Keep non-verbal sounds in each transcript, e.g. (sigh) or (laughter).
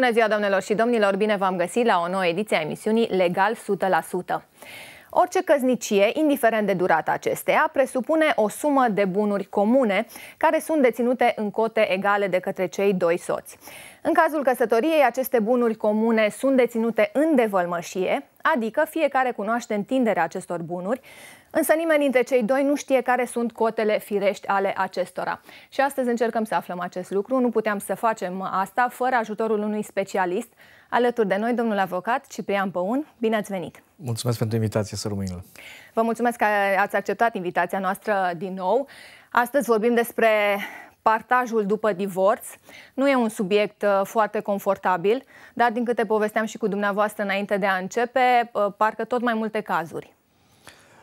Bună ziua, domnilor și domnilor! Bine v-am găsit la o nouă ediție a emisiunii Legal 100%. Orice căznicie, indiferent de durata acesteia, presupune o sumă de bunuri comune care sunt deținute în cote egale de către cei doi soți. În cazul căsătoriei, aceste bunuri comune sunt deținute în devălmășie, adică fiecare cunoaște întinderea acestor bunuri, însă nimeni dintre cei doi nu știe care sunt cotele firești ale acestora. Și astăzi încercăm să aflăm acest lucru, nu puteam să facem asta fără ajutorul unui specialist. Alături de noi, domnul avocat Ciprian Păun, bine ați venit! Mulțumesc pentru invitație, să rămânilor! Vă mulțumesc că ați acceptat invitația noastră din nou. Astăzi vorbim despre partajul după divorț. Nu e un subiect uh, foarte confortabil, dar din câte povesteam și cu dumneavoastră înainte de a începe, uh, parcă tot mai multe cazuri.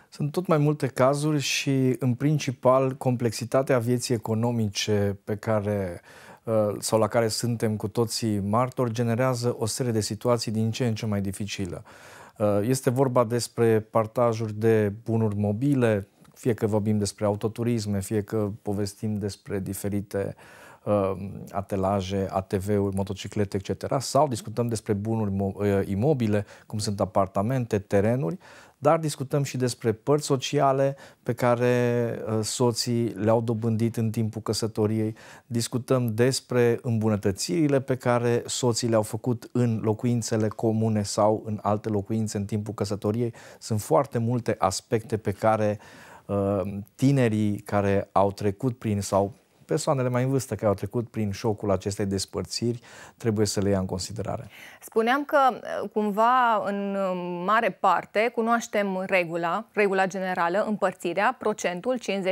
Sunt tot mai multe cazuri și, în principal, complexitatea vieții economice pe care uh, sau la care suntem cu toții martori generează o serie de situații din ce în ce mai dificile. Este vorba despre partajuri de bunuri mobile, fie că vorbim despre autoturisme, fie că povestim despre diferite uh, atelaje, ATV-uri, motociclete, etc. Sau discutăm despre bunuri uh, imobile, cum sunt apartamente, terenuri, dar discutăm și despre părți sociale pe care uh, soții le-au dobândit în timpul căsătoriei, discutăm despre îmbunătățirile pe care soții le-au făcut în locuințele comune sau în alte locuințe în timpul căsătoriei. Sunt foarte multe aspecte pe care uh, Uh, tinerii care au trecut prin sau persoanele mai în vârstă care au trecut prin șocul acestei despărțiri trebuie să le ia în considerare. Spuneam că uh, cumva în uh, mare parte cunoaștem regula, regula generală, împărțirea, procentul 50-50,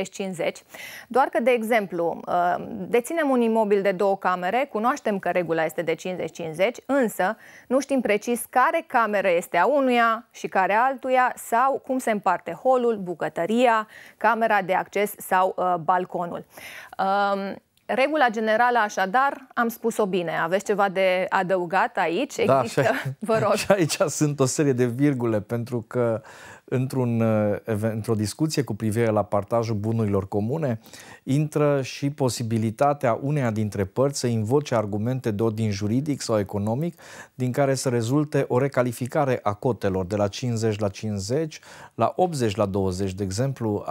doar că de exemplu uh, deținem un imobil de două camere, cunoaștem că regula este de 50-50, însă nu știm precis care cameră este a unuia și care altuia sau cum se împarte holul, bucătăria, camera de acces sau uh, balconul. Regula generală, așadar, am spus-o bine. Aveți ceva de adăugat aici? Da, Există, da, și, vă rog. (laughs) și aici sunt o serie de virgule, pentru că într-un, uh, într-o discuție cu privire la partajul bunurilor comune, intră și posibilitatea uneia dintre părți să invoce argumente de ordin juridic sau economic, din care să rezulte o recalificare a cotelor de la 50 la 50, la 80 la 20, de exemplu,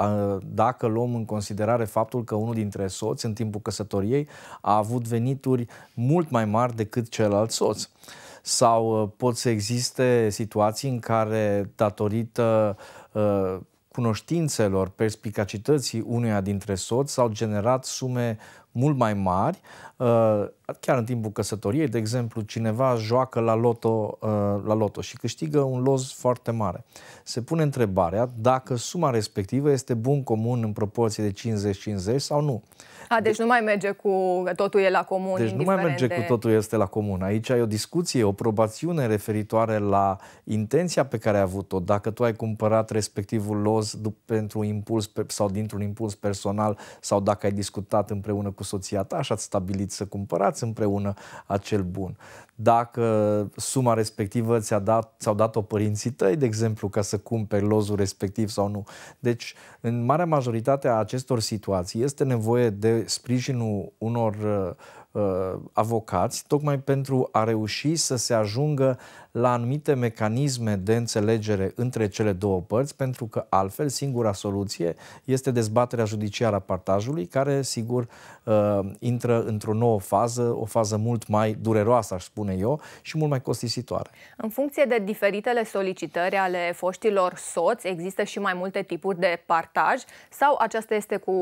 dacă luăm în considerare faptul că unul dintre soți, în timpul căsătoriei, a avut venituri mult mai mari decât celălalt soț sau uh, pot să existe situații în care, datorită uh, cunoștințelor, perspicacității unuia dintre soți s-au generat sume mult mai mari, uh, chiar în timpul căsătoriei, de exemplu, cineva joacă la loto, la loto și câștigă un loz foarte mare. Se pune întrebarea dacă suma respectivă este bun comun în proporție de 50-50 sau nu. A, ah, deci nu mai merge cu totul e la comun. Deci nu mai merge de... cu totul este la comun. Aici ai o discuție, o probațiune referitoare la intenția pe care ai avut-o. Dacă tu ai cumpărat respectivul los pentru un impuls sau dintr-un impuls personal sau dacă ai discutat împreună cu soția ta și ați stabilit să cumpărați împreună acel bun dacă suma respectivă ți-a dat, ți-au dat-o părinții tăi, de exemplu, ca să cumperi lozul respectiv sau nu. Deci, în marea majoritate a acestor situații este nevoie de sprijinul unor uh, Uh, avocați, tocmai pentru a reuși să se ajungă la anumite mecanisme de înțelegere între cele două părți, pentru că altfel singura soluție este dezbaterea judiciară a partajului, care sigur uh, intră într-o nouă fază, o fază mult mai dureroasă, aș spune eu, și mult mai costisitoare. În funcție de diferitele solicitări ale foștilor soți, există și mai multe tipuri de partaj sau aceasta este cu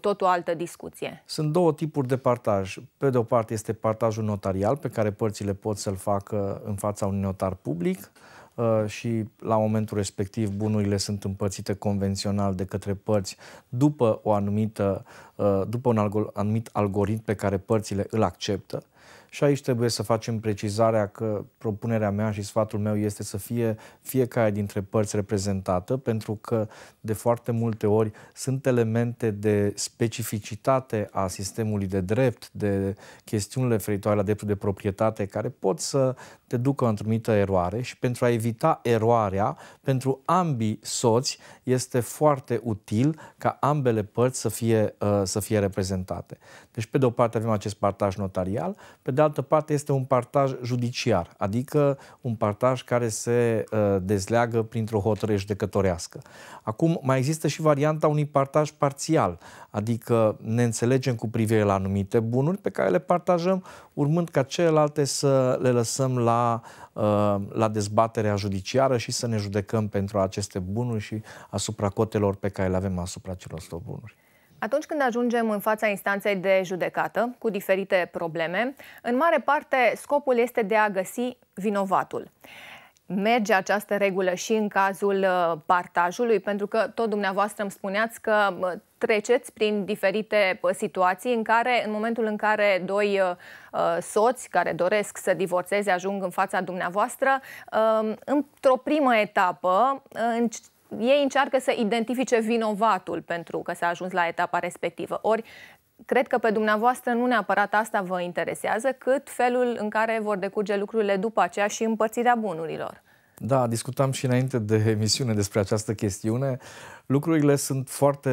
totul altă discuție? Sunt două tipuri de partaj. Pe de de o parte este partajul notarial pe care părțile pot să-l facă în fața unui notar public uh, și la momentul respectiv bunurile sunt împărțite convențional de către părți după, o anumită, uh, după un anumit algoritm pe care părțile îl acceptă. Și aici trebuie să facem precizarea că propunerea mea și sfatul meu este să fie fiecare dintre părți reprezentată, pentru că de foarte multe ori sunt elemente de specificitate a sistemului de drept, de chestiunile referitoare la dreptul de proprietate, care pot să te ducă într-o anumită eroare și pentru a evita eroarea, pentru ambii soți este foarte util ca ambele părți să fie, uh, să fie reprezentate. Deci, pe de o parte avem acest partaj notarial, pe de altă parte este un partaj judiciar, adică un partaj care se uh, dezleagă printr-o hotărâre judecătorească. Acum, mai există și varianta unui partaj parțial, adică ne înțelegem cu privire la anumite bunuri pe care le partajăm, urmând ca celelalte să le lăsăm la Uh, la, dezbaterea judiciară și să ne judecăm pentru aceste bunuri și asupra cotelor pe care le avem asupra celor bunuri. Atunci când ajungem în fața instanței de judecată cu diferite probleme, în mare parte scopul este de a găsi vinovatul merge această regulă și în cazul uh, partajului? Pentru că tot dumneavoastră îmi spuneați că uh, treceți prin diferite uh, situații în care, în momentul în care doi soți care doresc să divorțeze ajung în fața dumneavoastră, um, într-o primă etapă în ei încearcă să identifice vinovatul pentru că s-a ajuns la etapa respectivă. Ori cred că pe dumneavoastră nu neapărat asta vă interesează, cât felul în care vor decurge lucrurile după aceea și împărțirea bunurilor. Da, discutam și înainte de emisiune despre această chestiune. Lucrurile sunt foarte,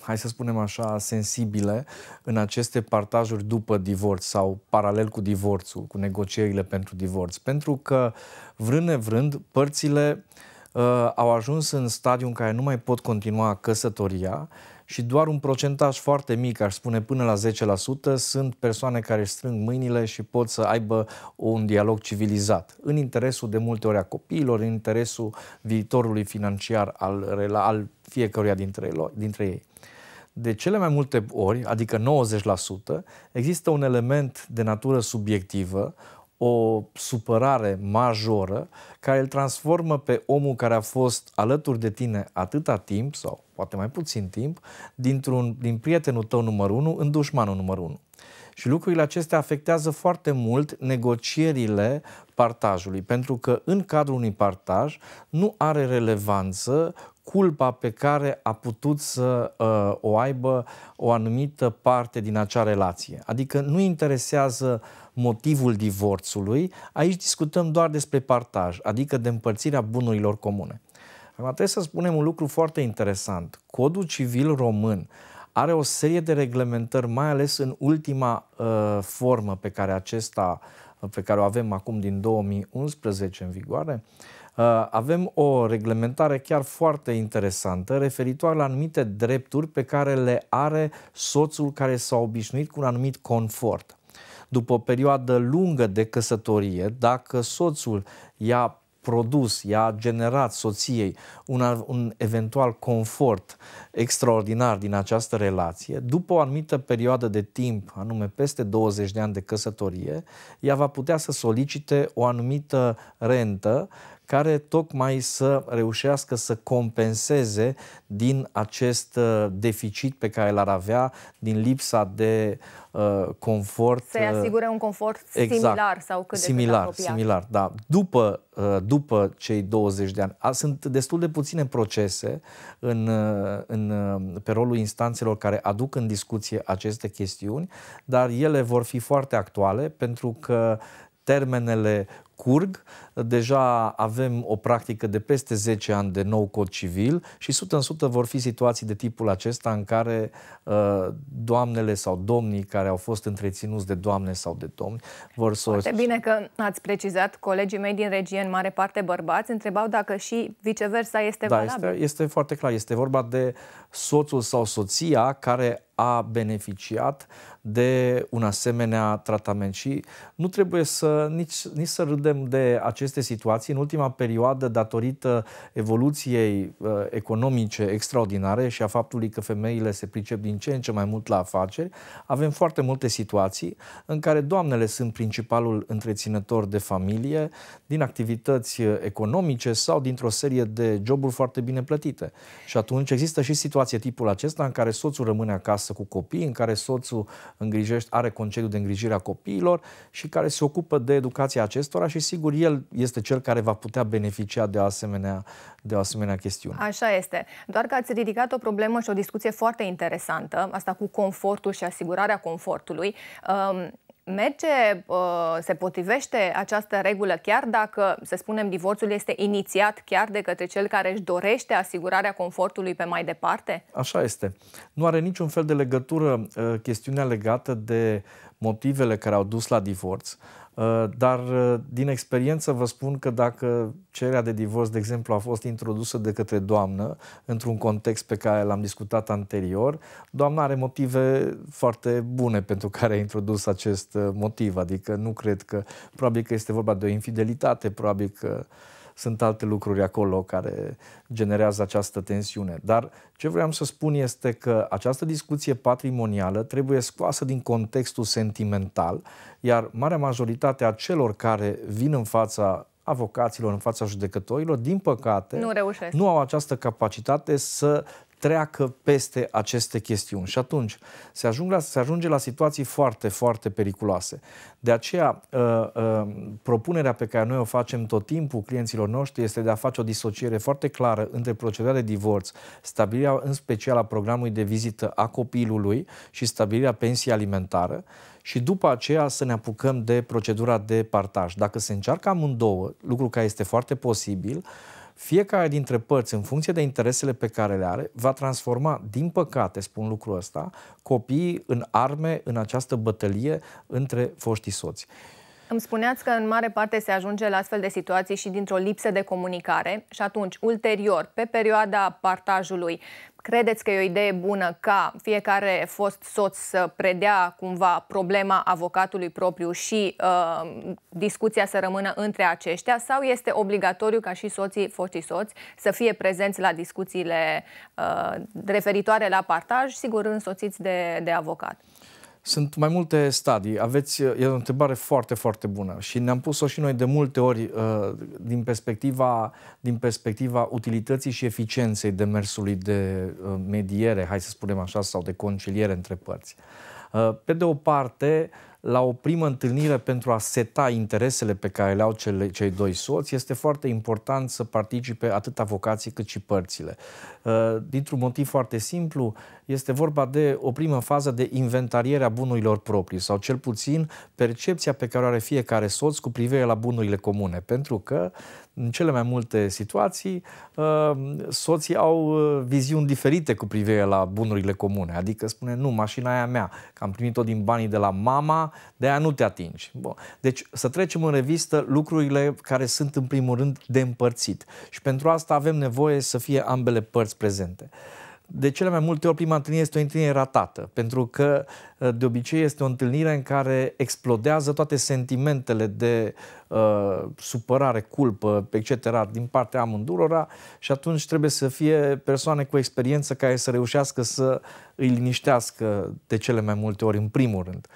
hai să spunem așa, sensibile în aceste partajuri după divorț sau paralel cu divorțul, cu negocierile pentru divorț. Pentru că, vrând nevrând, părțile uh, au ajuns în stadiu în care nu mai pot continua căsătoria și doar un procentaj foarte mic, aș spune până la 10%, sunt persoane care își strâng mâinile și pot să aibă un dialog civilizat, în interesul de multe ori a copiilor, în interesul viitorului financiar al, al fiecăruia dintre, dintre ei de cele mai multe ori, adică 90%, există un element de natură subiectivă, o supărare majoră care îl transformă pe omul care a fost alături de tine atâta timp sau poate mai puțin timp dintr-un, din prietenul tău numărul unu în dușmanul numărul unu. Și lucrurile acestea afectează foarte mult negocierile partajului, pentru că în cadrul unui partaj nu are relevanță culpa pe care a putut să uh, o aibă o anumită parte din acea relație. Adică nu interesează motivul divorțului, aici discutăm doar despre partaj, adică de împărțirea bunurilor comune. Acum trebuie să spunem un lucru foarte interesant. Codul civil român are o serie de reglementări, mai ales în ultima uh, formă pe care acesta, pe care o avem acum din 2011 în vigoare, uh, Uh, avem o reglementare chiar foarte interesantă referitoare la anumite drepturi pe care le are soțul care s-a obișnuit cu un anumit confort. După o perioadă lungă de căsătorie, dacă soțul i-a produs, i-a generat soției un, un eventual confort extraordinar din această relație, după o anumită perioadă de timp, anume peste 20 de ani de căsătorie, ea va putea să solicite o anumită rentă care tocmai să reușească să compenseze din acest uh, deficit pe care l-ar avea, din lipsa de uh, confort. Să uh, asigure un confort exact, similar sau cât de similar, cât Similar, da. După, uh, după cei 20 de ani. Sunt destul de puține procese în, uh, în, pe rolul instanțelor care aduc în discuție aceste chestiuni, dar ele vor fi foarte actuale pentru că termenele curg, deja avem o practică de peste 10 ani de nou cod civil și 100% vor fi situații de tipul acesta în care uh, doamnele sau domnii care au fost întreținuți de doamne sau de domni vor să... Foarte bine că ați precizat, colegii mei din regie, în mare parte bărbați, întrebau dacă și viceversa este da, valabil. Este, este foarte clar, este vorba de soțul sau soția care a beneficiat de un asemenea tratament și nu trebuie să nici, nici să râdem de acest aceste situații în ultima perioadă datorită evoluției uh, economice extraordinare și a faptului că femeile se pricep din ce în ce mai mult la afaceri, avem foarte multe situații în care doamnele sunt principalul întreținător de familie din activități economice sau dintr-o serie de joburi foarte bine plătite. Și atunci există și situație tipul acesta în care soțul rămâne acasă cu copii, în care soțul îngrijește, are concediu de îngrijire a copiilor și care se ocupă de educația acestora și sigur el este cel care va putea beneficia de asemenea, de o asemenea chestiune. Așa este. Doar că ați ridicat o problemă și o discuție foarte interesantă, asta cu confortul și asigurarea confortului. Um, merge, uh, se potrivește această regulă chiar dacă, să spunem, divorțul este inițiat chiar de către cel care își dorește asigurarea confortului pe mai departe? Așa este. Nu are niciun fel de legătură uh, chestiunea legată de uh, motivele care au dus la divorț, uh, dar uh, din experiență vă spun că dacă cererea de divorț, de exemplu, a fost introdusă de către doamnă într-un context pe care l-am discutat anterior, doamna are motive foarte bune pentru care a introdus acest uh, motiv, adică nu cred că, probabil că este vorba de o infidelitate, probabil că uh, sunt alte lucruri acolo care generează această tensiune. Dar ce vreau să spun este că această discuție patrimonială trebuie scoasă din contextul sentimental, iar marea majoritate a celor care vin în fața avocaților, în fața judecătorilor, din păcate, nu, nu au această capacitate să treacă peste aceste chestiuni. Și atunci se, ajung la, se ajunge la situații foarte, foarte periculoase. De aceea, uh, uh, propunerea pe care noi o facem tot timpul clienților noștri este de a face o disociere foarte clară între procedura de divorț, stabilirea în special a programului de vizită a copilului și stabilirea pensiei alimentară și după aceea să ne apucăm de procedura de partaj. Dacă se încearcă amândouă, lucru care este foarte posibil, uh, fiecare dintre părți, în funcție de interesele pe care le are, va transforma, din păcate, spun lucrul ăsta, copiii în arme în această bătălie între foștii soți. Îmi spuneați că în mare parte se ajunge la astfel de situații și dintr-o lipsă de comunicare și atunci, ulterior, pe perioada partajului, Credeți că e o idee bună ca fiecare fost soț să predea cumva problema avocatului propriu și uh, discuția să rămână între aceștia sau este obligatoriu ca și soții, foștii soți, să fie prezenți la discuțiile uh, referitoare la partaj, sigur însoțiți de, de avocat? Sunt mai multe stadii. Aveți, e o întrebare foarte, foarte bună și ne-am pus-o și noi de multe ori uh, din perspectiva, din perspectiva utilității și eficienței demersului de uh, mediere, hai să spunem așa, sau de conciliere între părți. Uh, pe de o parte, la o primă întâlnire pentru a seta interesele pe care le au cele, cei doi soți, este foarte important să participe atât avocații cât și părțile. Uh, dintr-un motiv foarte simplu, este vorba de o primă fază de inventariere a bunurilor proprii sau cel puțin percepția pe care o are fiecare soț cu privire la bunurile comune, pentru că în cele mai multe situații uh, soții au uh, viziuni diferite cu privire la bunurile comune, adică spune nu, mașina aia mea, că am primit-o din banii de la mama, de aia nu te atingi. Bun. Deci să trecem în revistă lucrurile care sunt în primul rând de împărțit și pentru asta avem nevoie să fie ambele părți prezente. De cele mai multe ori prima întâlnire este o întâlnire ratată, pentru că eh, de obicei este o întâlnire în care explodează toate sentimentele de uh, supărare, culpă, etc. din partea amândurora și atunci trebuie să fie persoane cu experiență care să reușească să îi liniștească de cele mai multe ori în primul rând. Uh,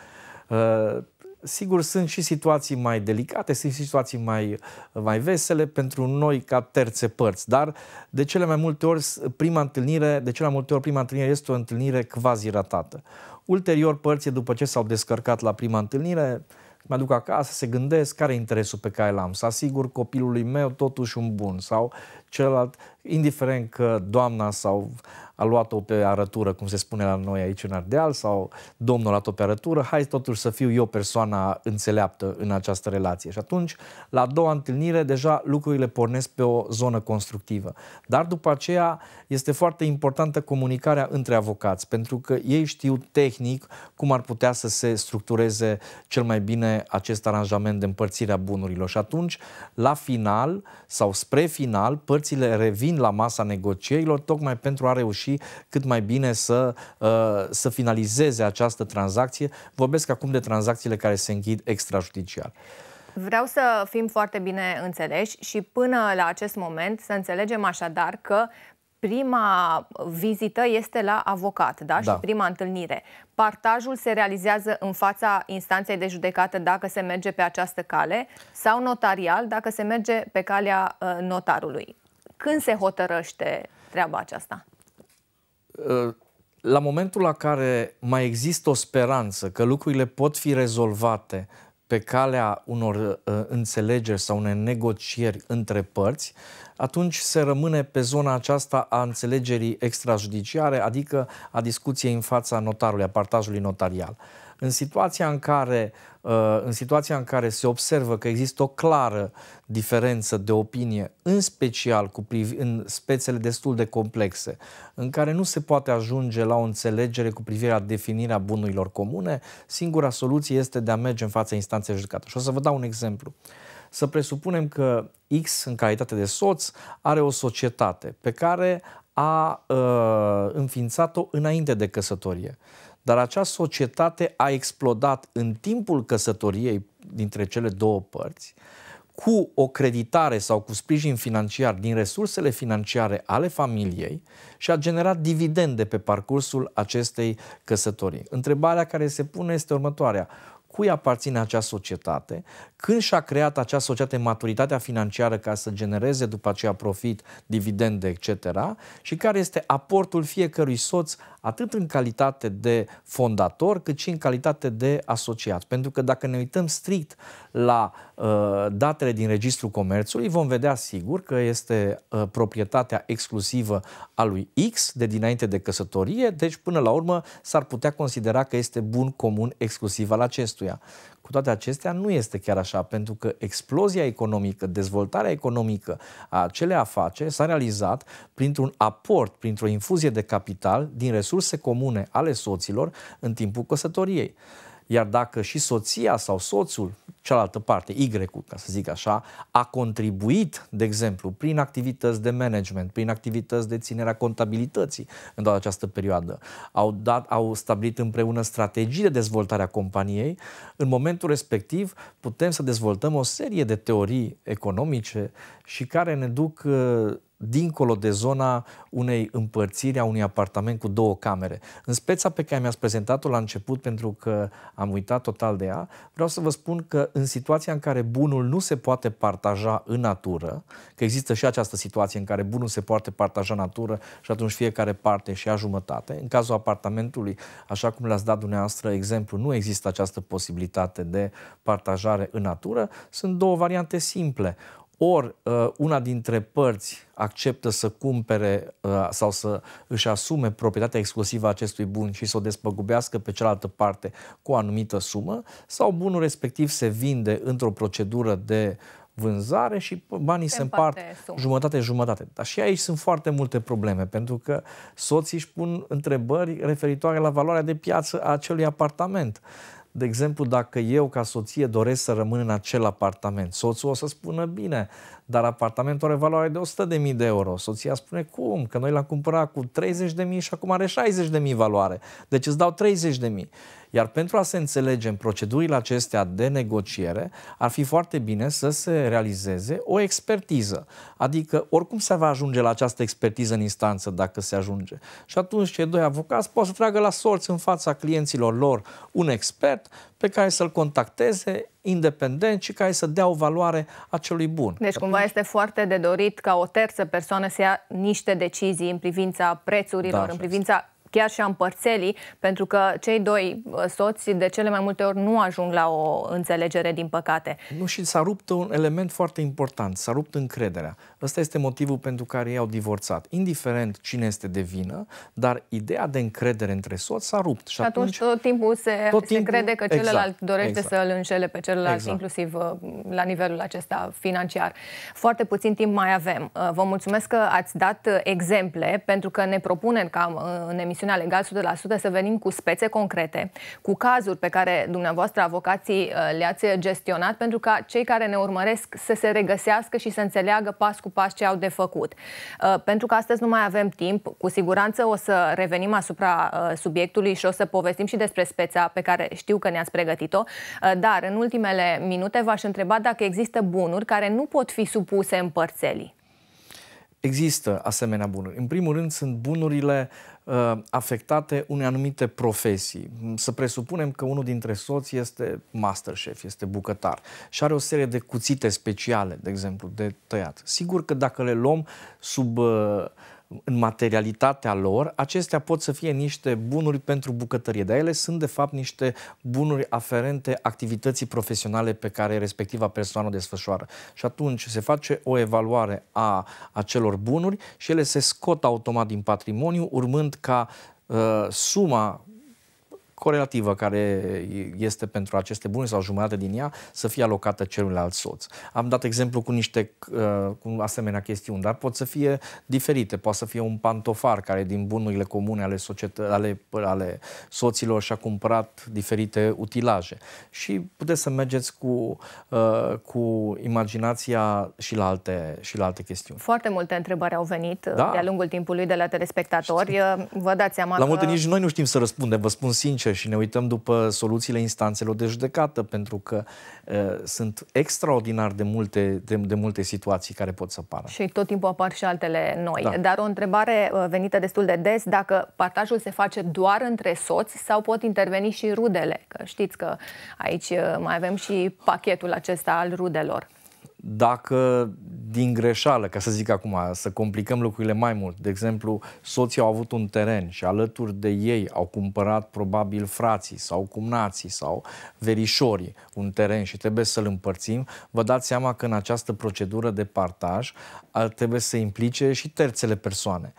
Uh, sigur, sunt și situații mai delicate, sunt și situații mai, mai vesele pentru noi ca terțe părți, dar de cele mai multe ori prima întâlnire, de cele mai multe ori prima întâlnire este o întâlnire quasi ratată. Ulterior, părții, după ce s-au descărcat la prima întâlnire, mă duc acasă, se gândesc care e interesul pe care l-am, să asigur copilului meu totuși un bun sau celălalt, indiferent că doamna sau a luat-o pe arătură, cum se spune la noi aici în Ardeal, sau domnul a luat-o pe arătură, hai totuși să fiu eu persoana înțeleaptă în această relație. Și atunci, la a doua întâlnire, deja lucrurile pornesc pe o zonă constructivă. Dar după aceea este foarte importantă comunicarea între avocați, pentru că ei știu tehnic cum ar putea să se structureze cel mai bine acest aranjament de împărțire a bunurilor. Și atunci, la final sau spre final, părțile revin la masa negocierilor tocmai pentru a reuși reuși cât mai bine să, uh, să finalizeze această tranzacție. Vorbesc acum de tranzacțiile care se închid extrajudiciar. Vreau să fim foarte bine înțeleși și până la acest moment să înțelegem așadar că prima vizită este la avocat da? da. și prima întâlnire. Partajul se realizează în fața instanței de judecată dacă se merge pe această cale sau notarial dacă se merge pe calea uh, notarului. Când se hotărăște treaba aceasta? la momentul la care mai există o speranță că lucrurile pot fi rezolvate pe calea unor uh, înțelegeri sau unei negocieri între părți, atunci se rămâne pe zona aceasta a înțelegerii extrajudiciare, adică a discuției în fața notarului, a partajului notarial. Uh, în situația în care, uh, în situația în care se observă că există o clară diferență de opinie, în special cu privi, în spețele destul de complexe, în care nu se poate ajunge la o înțelegere cu privire la definirea bunurilor comune, singura soluție este de a merge în fața instanței judecată. Și o să vă dau un exemplu. Să presupunem că X, în calitate de soț, are o societate pe care a uh, înființat-o înainte de căsătorie. Dar acea societate a explodat în timpul căsătoriei dintre cele două părți cu o creditare sau cu sprijin financiar din resursele financiare ale familiei și a generat dividende pe parcursul acestei căsătorii. Întrebarea care se pune este următoarea cui aparține acea societate, când și-a creat acea societate maturitatea financiară ca să genereze după aceea profit, dividende, etc. și care este aportul fiecărui soț atât în calitate de fondator, cât și în calitate de asociat. Pentru că dacă ne uităm strict la uh, datele din Registrul Comerțului, vom vedea sigur că este uh, proprietatea exclusivă a lui X de dinainte de căsătorie, deci până la urmă s-ar putea considera că este bun comun exclusiv al acestuia. Cu toate acestea, nu este chiar așa, pentru că explozia economică, dezvoltarea economică a acelei afaceri s-a realizat printr-un aport, printr-o infuzie de capital din resurse comune ale soților în timpul căsătoriei. Iar dacă și soția sau soțul cealaltă parte, Y, ca să zic așa, a contribuit, de exemplu, prin activități de management, prin activități de ținerea contabilității în toată această perioadă. Au, dat, au stabilit împreună strategii de dezvoltare a companiei. În momentul respectiv putem să dezvoltăm o serie de teorii economice și care ne duc uh, dincolo de zona unei împărțiri a unui apartament cu două camere. În speța pe care mi-ați prezentat-o la început, pentru că am uitat total de ea, vreau să vă spun că în situația în care bunul nu se poate partaja în natură, că există și această situație în care bunul se poate partaja în natură și atunci fiecare parte și a jumătate, în cazul apartamentului, așa cum le-ați dat dumneavoastră exemplu, nu există această posibilitate de partajare în natură, sunt două variante simple ori uh, una dintre părți acceptă să cumpere uh, sau să își asume proprietatea exclusivă a acestui bun și să o despăgubească pe cealaltă parte cu o anumită sumă, sau bunul respectiv se vinde într-o procedură de vânzare și banii se împart jumătate-jumătate. Dar și aici sunt foarte multe probleme, pentru că soții își pun întrebări referitoare la valoarea de piață a acelui apartament. Uh, de exemplu, dacă eu ca soție doresc să rămân în acel apartament, soțul o să spună, bine, dar apartamentul are valoare de 100.000 de euro. Soția spune, cum? Că noi l-am cumpărat cu 30.000 și acum are 60.000 valoare. Deci îți dau 30.000. Iar pentru a se înțelege în procedurile acestea de negociere, ar fi foarte bine să se realizeze o expertiză. Adică, oricum se va ajunge la această expertiză în instanță, dacă se ajunge. Și atunci cei doi avocați pot să tragă la sorți în fața clienților lor un expert pe care să-l contacteze independent și care să dea o valoare acelui bun. Deci cumva Atunci... este foarte de dorit ca o terță persoană să ia niște decizii în privința prețurilor, da, în privința chiar și a împărțelii, pentru că cei doi uh, soți de cele mai multe ori nu ajung la o înțelegere, din păcate. Nu, și s-a rupt un element foarte important, s-a rupt încrederea. Ăsta este motivul pentru care ei au divorțat. Indiferent cine este de vină, dar ideea de încredere între soți s-a rupt. Și atunci, atunci tot timpul se, tot timpul, se crede că celălalt exact, dorește exact. să îl înșele pe celălalt, exact. inclusiv uh, la nivelul acesta financiar. Foarte puțin timp mai avem. Uh, vă mulțumesc că ați dat uh, exemple, pentru că ne propunem ca în emisiunea Legal 100% să venim cu spețe concrete, cu cazuri pe care dumneavoastră avocații le-ați gestionat, pentru ca cei care ne urmăresc să se regăsească și să înțeleagă pas cu cu pași ce au de făcut. Uh, pentru că astăzi nu mai avem timp, cu siguranță o să revenim asupra uh, subiectului și o să povestim și despre speța pe care știu că ne-ați pregătit-o, uh, dar în ultimele minute v-aș întreba dacă există bunuri care nu pot fi supuse în părțelii. Există asemenea bunuri. În primul rând sunt bunurile Uh, afectate unei anumite profesii. Mm, să presupunem că unul dintre soți este masterchef, este bucătar și are o serie de cuțite speciale, de exemplu, de tăiat. Sigur că dacă le luăm sub uh, în materialitatea lor, acestea pot să fie niște bunuri pentru bucătărie, dar ele sunt de fapt niște bunuri aferente activității profesionale pe care respectiva persoană o desfășoară. Și atunci se face o evaluare a acelor bunuri și ele se scot automat din patrimoniu, urmând ca uh, suma corelativă care este pentru aceste bune sau jumătate din ea să fie alocată celuilalt soț. Am dat exemplu cu niște uh, cu asemenea chestiuni, dar pot să fie diferite. Poate să fie un pantofar care din bunurile comune ale, societă- ale, ale soților și-a cumpărat diferite utilaje. Și puteți să mergeți cu, uh, cu imaginația și la, alte, și la alte chestiuni. Foarte multe întrebări au venit da. de-a lungul timpului de la telespectatori. Știu. Vă dați seama La că... multe nici noi nu știm să răspundem, vă spun sincer juridice și ne uităm după soluțiile instanțelor de judecată, pentru că uh, sunt extraordinar de multe, de, de multe situații care pot să apară. Și tot timpul apar și altele noi. Da. Dar o întrebare venită destul de des, dacă partajul se face doar între soți sau pot interveni și rudele? Că știți că aici mai avem și pachetul acesta al rudelor dacă din greșeală, ca să zic acum, să complicăm lucrurile mai mult, de exemplu, soții au avut un teren și alături de ei au cumpărat probabil frații sau cumnații sau verișorii un teren și trebuie să-l împărțim, vă dați seama că în această procedură de partaj trebuie să implice și terțele persoane.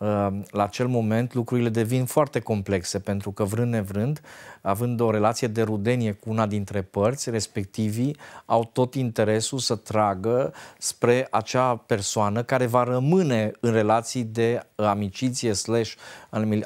Ehm, la acel moment lucrurile devin foarte complexe, pentru că vrând nevrând, având o relație de rudenie cu una dintre părți, respectivii au tot interesul să tragă spre acea persoană care va rămâne în relații de amiciție slash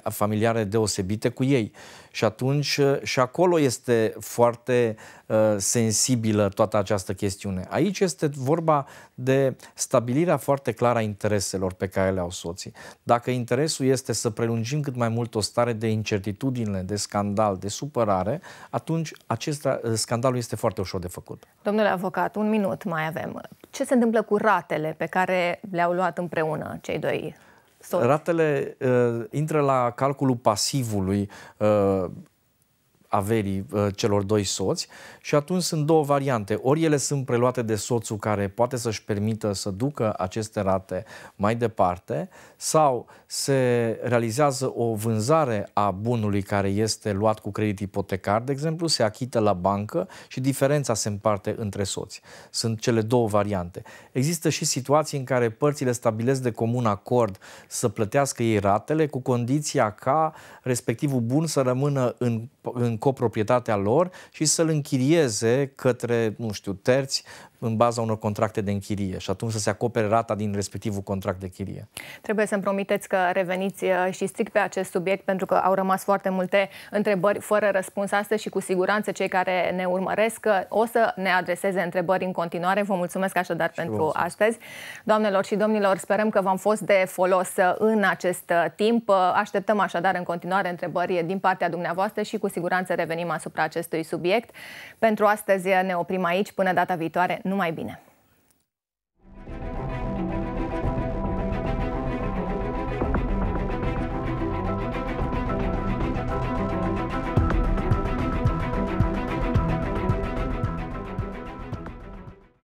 familiare deosebite cu ei. Uh, și atunci și acolo este foarte uh, sensibilă toată această chestiune. Aici este vorba de stabilirea foarte clară a intereselor pe care le au soții. Dacă interesul este să prelungim cât mai mult o stare de incertitudine, de scandal, de supărare, atunci acest uh, scandalul este foarte ușor de făcut. Domnule avocat, un minut mai avem. Ce se întâmplă cu ratele pe care le-au luat împreună cei doi Ratele uh, intră la calculul pasivului uh, averii uh, celor doi soți și atunci sunt două variante. Ori ele sunt preluate de soțul care poate să-și permită să ducă aceste rate mai departe sau se realizează o vânzare a bunului care este luat cu credit ipotecar, de exemplu, se achită la bancă și diferența se împarte între soți. Sunt cele două variante. Există și situații în care părțile stabilesc de comun acord să plătească ei ratele cu condiția ca respectivul bun să rămână în, în coproprietatea lor și să-l închirieze către, nu știu, terți în baza unor contracte de închirie și atunci să se acopere rata din respectivul contract de chirie. Trebuie să-mi promiteți că reveniți uh, și strict pe acest subiect pentru că au rămas foarte multe întrebări fără răspuns astăzi și cu siguranță cei care ne urmăresc uh, o să ne adreseze întrebări în continuare. Vă mulțumesc așadar și pentru mulțumesc. astăzi. Doamnelor și domnilor, sperăm că v-am fost de folos uh, în acest timp. Așteptăm așadar în continuare întrebări din partea dumneavoastră și cu siguranță revenim asupra acestui subiect. Pentru astăzi ne oprim aici. Până data viitoare, numai bine!